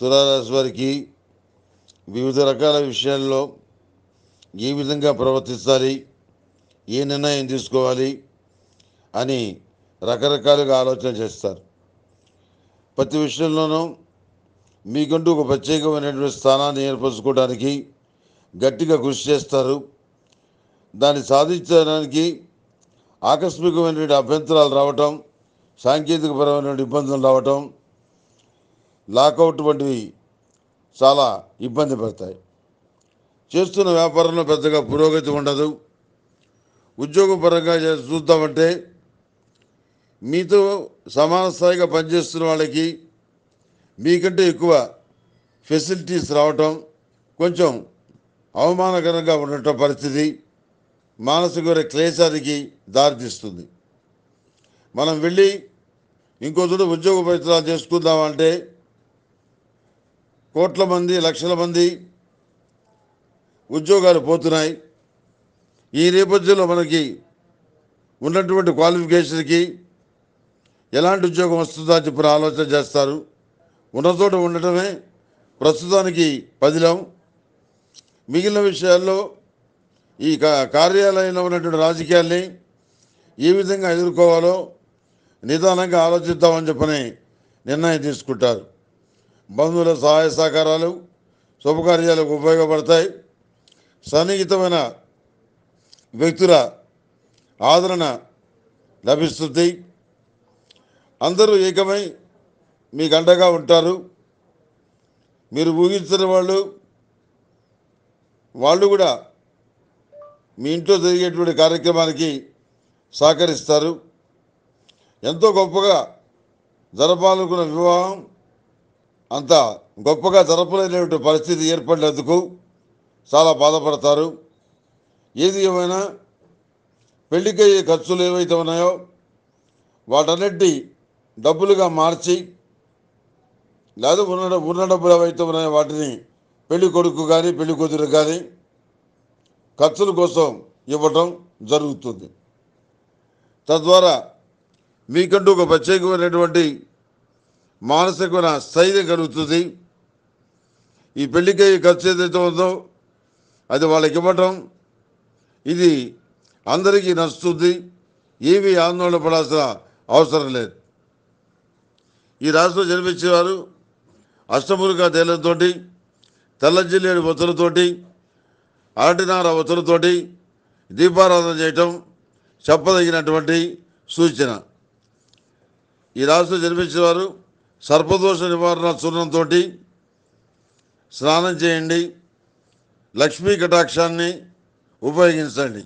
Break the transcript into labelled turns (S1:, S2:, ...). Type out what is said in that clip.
S1: తులారాశి వారికి వివిధ రకాల విషయాల్లో ఏ విధంగా ప్రవర్తించాలి ఏ నిర్ణయం తీసుకోవాలి అని రకరకాలుగా ఆలోచన చేస్తారు ప్రతి విషయంలోనూ మీకంటూ ఒక ప్రత్యేకమైనటువంటి స్థానాన్ని ఏర్పరచుకోవడానికి గట్టిగా కృషి చేస్తారు దాన్ని సాధించడానికి ఆకస్మికమైనటువంటి అభ్యంతరాలు రావటం సాంకేతికపరమైనటువంటి ఇబ్బందులు రావటం లాకౌట్ వంటివి చాలా ఇబ్బంది పడతాయి చేస్తున్న వ్యాపారంలో పెద్దగా పురోగతి ఉండదు ఉద్యోగపరంగా చూద్దామంటే మీతో సమాన స్థాయిగా పనిచేస్తున్న వాళ్ళకి మీకంటే ఎక్కువ ఫెసిలిటీస్ రావటం కొంచెం అవమానకరంగా ఉండటం పరిస్థితి మానసిక క్లేశానికి దారితీస్తుంది మనం వెళ్ళి ఇంకో చోట ఉద్యోగ ప్రయత్నాలు చేసుకుందామంటే కోట్ల మంది లక్షల మంది ఉద్యోగాలు పోతున్నాయి ఈ నేపథ్యంలో మనకి ఉన్నటువంటి క్వాలిఫికేషన్కి ఎలాంటి ఉద్యోగం వస్తుందో అని చెప్పిన ఆలోచన చేస్తారు ఉన్నతోట ఉండటమే ప్రస్తుతానికి పదిలం మిగిలిన విషయాల్లో ఈ కార్యాలయంలో ఉన్నటువంటి రాజకీయాల్ని ఏ విధంగా ఎదుర్కోవాలో నిదానంగా ఆలోచిద్దామని చెప్పని నిర్ణయం తీసుకుంటారు బంధువుల సహాయ సహకారాలు శుభకార్యాలకు ఉపయోగపడతాయి సన్నిహితమైన వ్యక్తుల ఆదరణ లభిస్తుంది అందరూ ఏకమై మీ అండగా ఉంటారు మీరు ఊహించిన వాళ్ళు వాళ్ళు కూడా మీ ఇంట్లో జరిగేటువంటి కార్యక్రమానికి సహకరిస్తారు ఎంతో గొప్పగా జరపాలనుకున్న వివాహం అంత గొప్పగా జరపలేనటువంటి పరిస్థితి ఏర్పడినందుకు చాలా బాధపడతారు ఏది ఏమైనా పెళ్లికయ్యే ఖర్చులు ఏవైతే ఉన్నాయో వాటన్నిటి డబ్బులుగా మార్చి లేదు ఉన్న ఉన్న డబ్బులు ఏవైతే ఉన్నాయో వాటిని పెళ్లి కొడుకు కానీ పెళ్లి కూతురు కానీ ఖర్చుల కోసం ఇవ్వటం జరుగుతుంది తద్వారా మీకంటూ ఒక ప్రత్యేకమైనటువంటి మానసికమైన స్థైర్యం కలుగుతుంది ఈ పెళ్లికి ఖర్చు ఏదైతే ఉందో అది వాళ్ళకి ఇవ్వటం ఇది అందరికీ నచ్చుతుంది ఏమీ ఆందోళన పడాల్సిన అవసరం లేదు ఈ రాశిలో జన్మించేవారు అష్టములుగా తెల్ల జిల్లేడు ఒత్తులతోటి అరటినార ఒత్తులతోటి దీపారాధన చేయటం చెప్పదగినటువంటి సూచన ఈ రాశిలో జన్మించేవారు సర్పదోష నివారణ చూర్ణంతో స్నానం చేయండి లక్ష్మీ కటాక్షాన్ని ఉపయోగించండి